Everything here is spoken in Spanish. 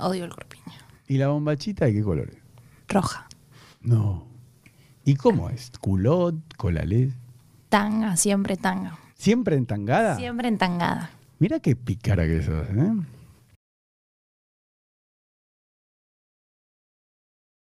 Odio el corpiño. ¿Y la bombachita de qué color es? Roja. No. ¿Y cómo es? ¿Culot? colalet? Tanga, siempre tanga. ¿Siempre entangada? Siempre entangada. Mira qué picara que sos, ¿eh?